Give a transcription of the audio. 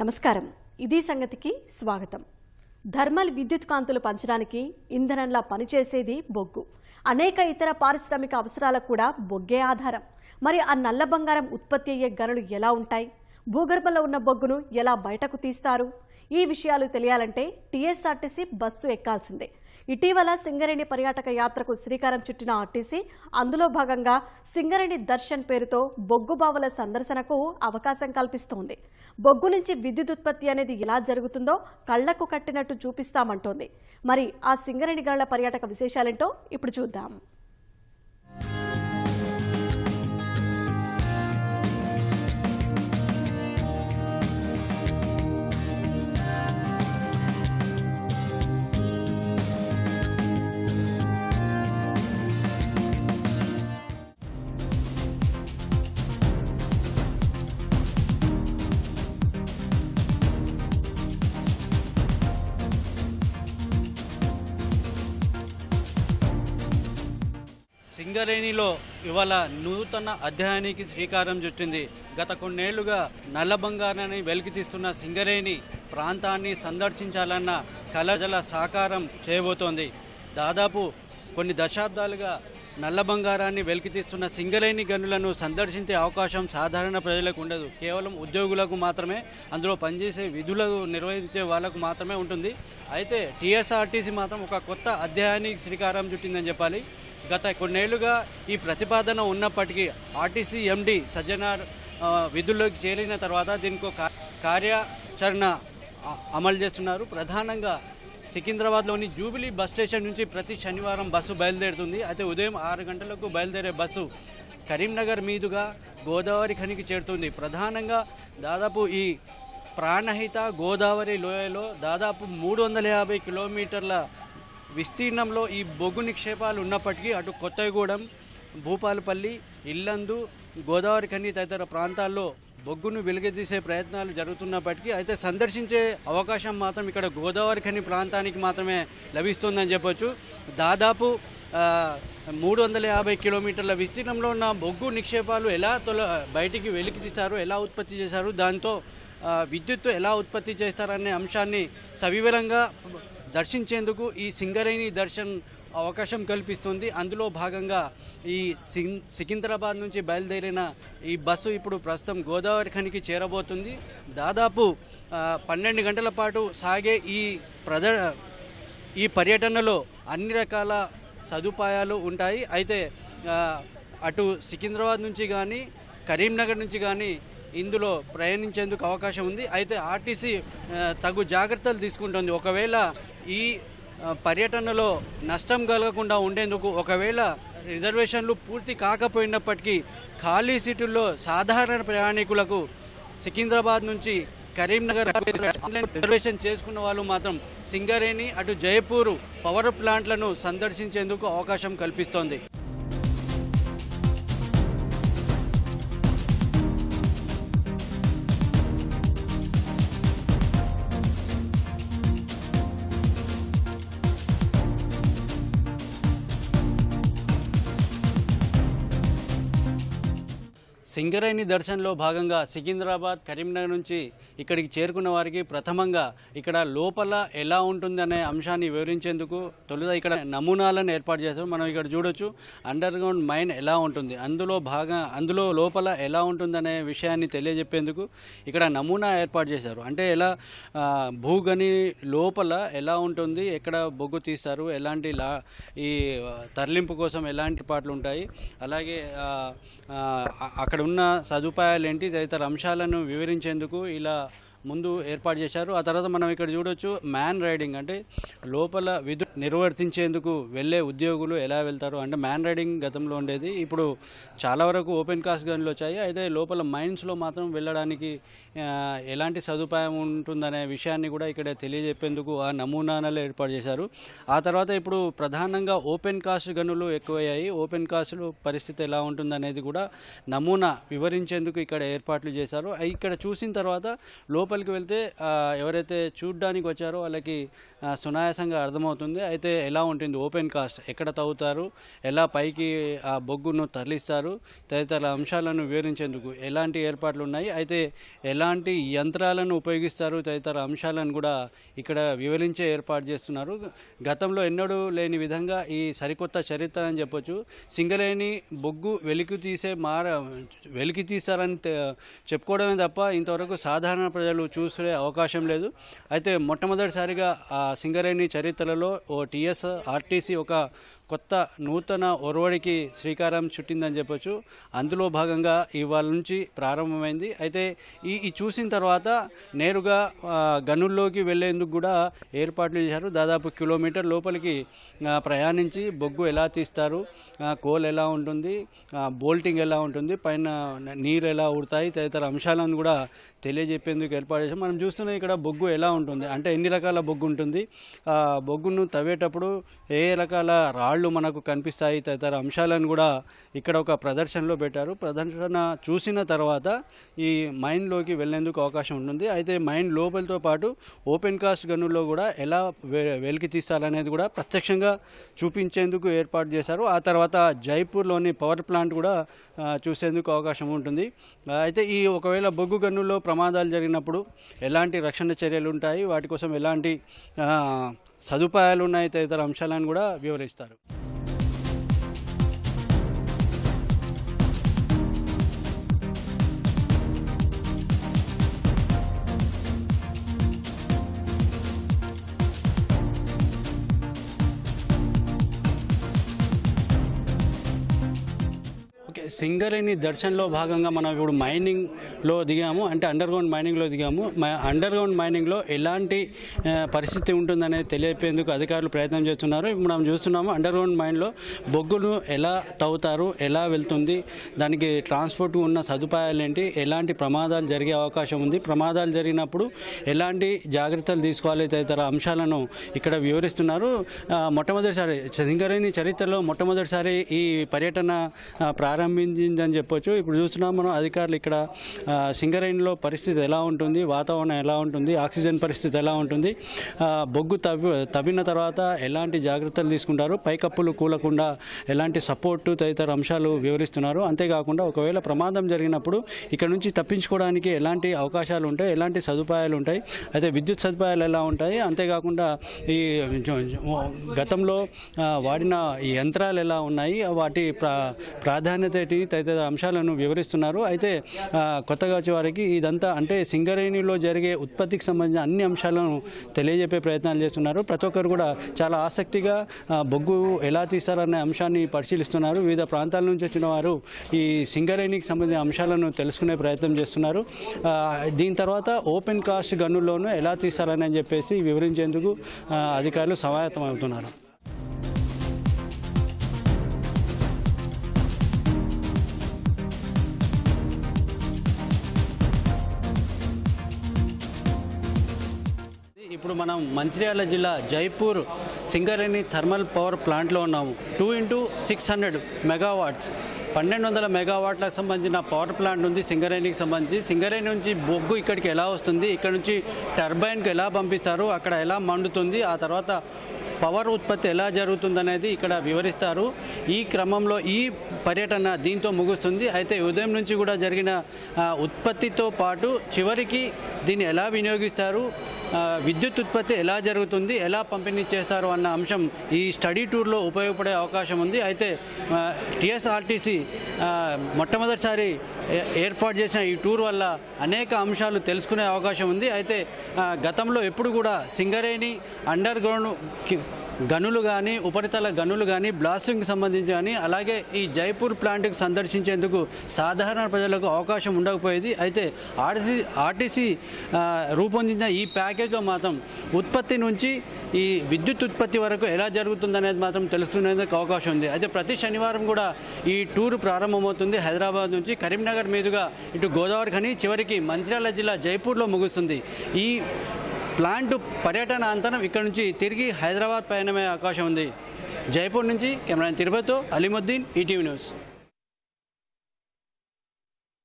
నమస్కారం ఇది సంగతికి స్వాగతం థర్మల్ విద్యుత్ కాంతులు పంచడానికి ఇంధనంలా పనిచేసేది బొగ్గు అనేక ఇతర పారిశ్రామిక అవసరాలకు కూడా బొగ్గే ఆధారం మరి ఆ నల్ల బంగారం ఉత్పత్తి అయ్యే గనులు ఎలా ఉంటాయి భూగర్భంలో ఉన్న బొగ్గును ఎలా బయటకు తీస్తారు ఈ విషయాలు తెలియాలంటే టీఎస్ఆర్టీసీ బస్సు ఎక్కాల్సిందే ఇటీవల సింగరేణి పర్యాటక యాత్రకు శ్రీకారం చుట్టిన ఆర్టీసీ అందులో భాగంగా సింగరేణి దర్శన్ పేరుతో బొగ్గుబావుల సందర్శనకు అవకాశం కల్పిస్తోంది బొగ్గు నుంచి విద్యుత్ ఉత్పత్తి అనేది ఎలా జరుగుతుందో కళ్లకు కట్టినట్టు చూపిస్తామంటోంది మరి ఆ సింగరేణి గళ్ల పర్యాటక విశేషాలేంటో ఇప్పుడు చూద్దాం సింగరేణిలో ఇవాళ నూతన అధ్యాయానికి శ్రీకారం చుట్టింది గత కొన్నేళ్లుగా నల్ల బంగారాన్ని వెలికితీస్తున్న సింగరేణి ప్రాంతాన్ని సందర్శించాలన్న కలజల సాకారం చేయబోతోంది దాదాపు కొన్ని దశాబ్దాలుగా నల్ల బంగారాన్ని వెలికితీస్తున్న సింగరేణి గనులను సందర్శించే అవకాశం సాధారణ ప్రజలకు ఉండదు కేవలం ఉద్యోగులకు మాత్రమే అందులో పనిచేసే విధులను నిర్వహించే వాళ్లకు మాత్రమే ఉంటుంది అయితే టీఎస్ఆర్టీసీ మాత్రం ఒక కొత్త అధ్యాయానికి శ్రీకారం చుట్టిందని చెప్పాలి గత కొన్నేళ్లుగా ఈ ప్రతిపాదన ఉన్నప్పటికీ ఆర్టీసీ ఎండి సజ్జనార్ విధుల్లోకి చేరిన తర్వాత దీనికి కార్యాచరణ అమలు చేస్తున్నారు ప్రధానంగా సికింద్రాబాద్లోని జూబిలీ బస్ స్టేషన్ నుంచి ప్రతి శనివారం బస్సు బయలుదేరుతుంది అయితే ఉదయం ఆరు గంటలకు బయలుదేరే బస్సు కరీంనగర్ మీదుగా గోదావరి ఖనికి చేరుతుంది ప్రధానంగా దాదాపు ఈ ప్రాణహిత గోదావరి లోయలో దాదాపు మూడు వందల యాభై కిలోమీటర్ల విస్తీర్ణంలో ఈ బొగ్గు నిక్షేపాలు ఉన్నప్పటికీ అటు కొత్తగూడెం భూపాలపల్లి ఇల్లందు గోదావరి ఖని తదితర ప్రాంతాల్లో బొగ్గును వెలుగదీసే ప్రయత్నాలు జరుగుతున్నప్పటికీ అయితే సందర్శించే అవకాశం మాత్రం ఇక్కడ గోదావరి ఖని ప్రాంతానికి మాత్రమే లభిస్తుందని చెప్పొచ్చు దాదాపు మూడు వందల యాభై కిలోమీటర్ల విస్తీర్ణంలో ఉన్న బొగ్గు నిక్షేపాలు ఎలా తొల బయటికి వెలికి తీశారు ఎలా ఉత్పత్తి చేశారు దాంతో విద్యుత్తు ఎలా ఉత్పత్తి చేస్తారనే అంశాన్ని సవివరంగా దర్శించేందుకు ఈ సింగరేణి దర్శన్ అవకాశం కల్పిస్తుంది అందులో భాగంగా ఈ సికింద్రాబాద్ నుంచి బయలుదేరిన ఈ బస్సు ఇప్పుడు ప్రస్తుతం గోదావరి ఖనికి చేరబోతుంది దాదాపు పన్నెండు గంటల పాటు సాగే ఈ ప్రద ఈ పర్యటనలో అన్ని రకాల సదుపాయాలు ఉంటాయి అయితే అటు సికింద్రాబాద్ నుంచి కానీ కరీంనగర్ నుంచి కానీ ఇందులో ప్రయాణించేందుకు అవకాశం ఉంది అయితే ఆర్టీసీ తగు జాగ్రత్తలు తీసుకుంటుంది ఒకవేళ ఈ పర్యటనలో నష్టం కలగకుండా ఉండేందుకు ఒకవేళ రిజర్వేషన్లు పూర్తి కాకపోయినప్పటికీ ఖాళీ సీటుల్లో సాధారణ ప్రయాణికులకు సికింద్రాబాద్ నుంచి కరీంనగర్ ఆన్లైన్ రిజర్వేషన్ చేసుకున్న వాళ్ళు మాత్రం సింగరేణి అటు జయపూరు పవర్ ప్లాంట్లను సందర్శించేందుకు అవకాశం కల్పిస్తోంది సింగరేణి దర్శనంలో భాగంగా సికింద్రాబాద్ కరీంనగర్ నుంచి ఇక్కడికి చేరుకున్న వారికి ప్రథమంగా ఇక్కడ లోపల ఎలా ఉంటుందనే అంశాన్ని వివరించేందుకు తొలుత ఇక్కడ నమూనాలను ఏర్పాటు చేశారు మనం ఇక్కడ చూడొచ్చు అండర్ గ్రౌండ్ మైన్ ఎలా ఉంటుంది అందులో భాగం అందులో లోపల ఎలా ఉంటుందనే విషయాన్ని తెలియజెప్పేందుకు ఇక్కడ నమూనా ఏర్పాటు చేశారు అంటే ఎలా భూగని లోపల ఎలా ఉంటుంది ఎక్కడ బొగ్గు తీస్తారు ఎలాంటి లా ఈ తరలింపు కోసం ఎలాంటి పాటలు ఉంటాయి అలాగే అక్కడ సదుపాయాలు సదుపాయాలేంటి తదితర అంశాలను వివరించేందుకు ఇలా ముందు ఏర్పాటు చేశారు ఆ తర్వాత మనం ఇక్కడ చూడొచ్చు మ్యాన్ రైడింగ్ అంటే లోపల విధు నిర్వర్తించేందుకు వెళ్ళే ఉద్యోగులు ఎలా వెళ్తారు అంటే మ్యాన్ రైడింగ్ గతంలో ఉండేది ఇప్పుడు చాలా వరకు ఓపెన్ కాస్ట్ గన్లు వచ్చాయి అయితే లోపల మైన్స్లో మాత్రం వెళ్ళడానికి ఎలాంటి సదుపాయం ఉంటుందనే విషయాన్ని కూడా ఇక్కడ తెలియజెప్పేందుకు ఆ నమూనాలు ఏర్పాటు చేశారు ఆ తర్వాత ఇప్పుడు ప్రధానంగా ఓపెన్ కాస్ట్ గనులు ఎక్కువయ్యాయి ఓపెన్ కాస్ట్లు పరిస్థితి ఎలా ఉంటుందనేది కూడా నమూనా వివరించేందుకు ఇక్కడ ఏర్పాట్లు చేశారు ఇక్కడ చూసిన తర్వాత లోపల లోపలికి వెళ్తే ఎవరైతే చూడ్డానికి వచ్చారో వాళ్ళకి సునాయాసంగా అర్థమవుతుంది అయితే ఎలా ఉంటుంది ఓపెన్ కాస్ట్ ఎక్కడ తవ్వుతారు ఎలా పైకి ఆ బొగ్గును తరలిస్తారు తదితర అంశాలను వివరించేందుకు ఎలాంటి ఏర్పాట్లు ఉన్నాయి అయితే ఎలాంటి యంత్రాలను ఉపయోగిస్తారు తదితర అంశాలను కూడా ఇక్కడ వివరించే ఏర్పాటు చేస్తున్నారు గతంలో ఎన్నడూ లేని విధంగా ఈ సరికొత్త చరిత్ర అని చెప్పొచ్చు సింగరేణి బొగ్గు వెలికి తీసే మార వెలికి తీస్తారని చెప్పుకోవడమే తప్ప ఇంతవరకు సాధారణ ప్రజలు వాళ్ళు చూసే అవకాశం లేదు అయితే మొట్టమొదటిసారిగా సింగరేణి చరిత్రలో ఓ టీఎస్ ఆర్టీసీ ఒక కొత్త నూతన ఒరవడికి శ్రీకారం చుట్టిందని చెప్పొచ్చు అందులో భాగంగా ఇవాళ నుంచి ప్రారంభమైంది అయితే ఈ చూసిన తర్వాత నేరుగా గనుల్లోకి వెళ్లేందుకు కూడా ఏర్పాట్లు చేశారు దాదాపు కిలోమీటర్ లోపలికి ప్రయాణించి బొగ్గు ఎలా తీస్తారు కోల్ ఎలా ఉంటుంది బోల్టింగ్ ఎలా ఉంటుంది పైన నీరు ఎలా ఉడతాయి తదితర అంశాలను కూడా తెలియజెప్పేందుకు ఏర్పాటు చేశాం మనం చూస్తున్నాం ఇక్కడ బొగ్గు ఎలా ఉంటుంది అంటే ఎన్ని రకాల బొగ్గు ఉంటుంది బొగ్గును తవ్వేటప్పుడు ఏ రకాల రాళ్ళు రాళ్ళు మనకు కనిపిస్తాయి తదితర అంశాలను కూడా ఇక్కడ ఒక ప్రదర్శనలో పెట్టారు ప్రదర్శన చూసిన తర్వాత ఈ మైన్లోకి వెళ్లేందుకు అవకాశం ఉంటుంది అయితే మైన్ లోపలితో పాటు ఓపెన్ కాస్ట్ గనుల్లో కూడా ఎలా వెలికి తీస్తారనేది కూడా ప్రత్యక్షంగా చూపించేందుకు ఏర్పాటు చేశారు ఆ తర్వాత జైపూర్లోని పవర్ ప్లాంట్ కూడా చూసేందుకు అవకాశం ఉంటుంది అయితే ఈ ఒకవేళ బొగ్గు గన్నుల్లో ప్రమాదాలు జరిగినప్పుడు ఎలాంటి రక్షణ చర్యలు ఉంటాయి వాటి కోసం ఎలాంటి సదుపాయాలు ఉన్నాయి తదితర అంశాలను కూడా వివరిస్తారు సింగరేణి దర్శన్లో భాగంగా మనం ఇప్పుడు మైనింగ్లో దిగాము అంటే అండర్గ్రౌండ్ మైనింగ్లో దిగాము అండర్గ్రౌండ్ మైనింగ్లో ఎలాంటి పరిస్థితి ఉంటుందనేది తెలియపేందుకు అధికారులు ప్రయత్నం చేస్తున్నారు ఇప్పుడు మనం చూస్తున్నాము అండర్గ్రౌండ్ మైన్లో బొగ్గును ఎలా తవ్వుతారు ఎలా వెళ్తుంది దానికి ట్రాన్స్పోర్ట్ ఉన్న సదుపాయాలు ఏంటి ఎలాంటి ప్రమాదాలు జరిగే అవకాశం ఉంది ప్రమాదాలు జరిగినప్పుడు ఎలాంటి జాగ్రత్తలు తీసుకోవాలి తదితర అంశాలను ఇక్కడ వివరిస్తున్నారు మొట్టమొదటిసారి సింగరేణి చరిత్రలో మొట్టమొదటిసారి ఈ పర్యటన ప్రారంభి అని చెప్పొచ్చు ఇప్పుడు చూస్తున్నాం మనం అధికారులు ఇక్కడ సింగరేణిలో పరిస్థితి ఎలా ఉంటుంది వాతావరణం ఎలా ఉంటుంది ఆక్సిజన్ పరిస్థితి ఎలా ఉంటుంది బొగ్గు తవ్వి తవ్విన తర్వాత ఎలాంటి జాగ్రత్తలు తీసుకుంటారు పైకప్పులు కూలకుండా ఎలాంటి సపోర్టు తదితర అంశాలు వివరిస్తున్నారు అంతేకాకుండా ఒకవేళ ప్రమాదం జరిగినప్పుడు ఇక్కడ నుంచి తప్పించుకోవడానికి ఎలాంటి అవకాశాలు ఉంటాయి ఎలాంటి సదుపాయాలు ఉంటాయి అయితే విద్యుత్ సదుపాయాలు ఎలా ఉంటాయి అంతేకాకుండా ఈ గతంలో వాడిన యంత్రాలు ఎలా ఉన్నాయి వాటి ప్రాధాన్యత అవినీతి తదితర అంశాలను వివరిస్తున్నారు అయితే కొత్తగా వచ్చే వారికి ఇదంతా అంటే సింగరేణిలో జరిగే ఉత్పత్తికి సంబంధించిన అన్ని అంశాలను తెలియజెప్పే ప్రయత్నాలు చేస్తున్నారు ప్రతి ఒక్కరు కూడా చాలా ఆసక్తిగా బొగ్గు ఎలా తీస్తారనే అంశాన్ని పరిశీలిస్తున్నారు వివిధ ప్రాంతాల నుంచి వచ్చిన వారు ఈ సింగరేణికి సంబంధించిన అంశాలను తెలుసుకునే ప్రయత్నం చేస్తున్నారు దీని తర్వాత ఓపెన్ కాస్ట్ గన్నుల్లోనూ ఎలా తీస్తారని చెప్పేసి వివరించేందుకు అధికారులు సమాయత్తమవుతున్నారు ఇప్పుడు మనం మంచిర్యాల జిల్లా జైపూర్ సింగరేణి థర్మల్ పవర్ ప్లాంట్లో ఉన్నాము two into six hundred megawatts పన్నెండు వందల మెగావాట్లకు సంబంధించిన పవర్ ప్లాంట్ ఉంది సింగరేణికి సంబంధించి సింగరేణి నుంచి బొగ్గు ఇక్కడికి ఎలా వస్తుంది ఇక్కడ నుంచి టర్బైన్కి ఎలా పంపిస్తారు అక్కడ ఎలా మండుతుంది ఆ తర్వాత పవర్ ఉత్పత్తి ఎలా జరుగుతుంది అనేది ఇక్కడ వివరిస్తారు ఈ క్రమంలో ఈ పర్యటన దీంతో ముగుస్తుంది అయితే ఉదయం నుంచి కూడా జరిగిన ఉత్పత్తితో పాటు చివరికి దీన్ని ఎలా వినియోగిస్తారు విద్యుత్ ఉత్పత్తి ఎలా జరుగుతుంది ఎలా పంపిణీ చేస్తారు అన్న అంశం ఈ స్టడీ టూర్లో ఉపయోగపడే అవకాశం ఉంది అయితే టీఎస్ఆర్టీసీ మొట్టమొదటిసారి ఏర్పాటు చేసిన ఈ టూర్ వల్ల అనేక అంశాలు తెలుసుకునే అవకాశం ఉంది అయితే గతంలో ఎప్పుడు కూడా సింగరేణి అండర్ గ్రౌండ్ గనులు కానీ ఉపరితల గనులు కానీ బ్లాస్టింగ్కి సంబంధించి కానీ అలాగే ఈ జైపూర్ ప్లాంట్కి సందర్శించేందుకు సాధారణ ప్రజలకు అవకాశం ఉండకపోయేది అయితే ఆర్టీసీ ఆర్టీసీ రూపొందించిన ఈ ప్యాకేజ్లో మాత్రం ఉత్పత్తి నుంచి ఈ విద్యుత్ ఉత్పత్తి వరకు ఎలా జరుగుతుందనేది మాత్రం తెలుసుకునేందుకు అవకాశం ఉంది అయితే ప్రతి శనివారం కూడా ఈ టూర్ ప్రారంభమవుతుంది హైదరాబాద్ నుంచి కరీంనగర్ మీదుగా ఇటు గోదావరి కానీ చివరికి మంచిర్యాల జిల్లా జైపూర్లో ముగుస్తుంది ఈ ప్లాంట్ పర్యటన అంతరం ఇక్కడ నుంచి తిరిగి హైదరాబాద్ పయనమయ్యే అవకాశం ఉంది జైపూర్ నుంచి కెమెరా తిరుపతితో అలీముద్దీన్ ఈటీవీ న్యూస్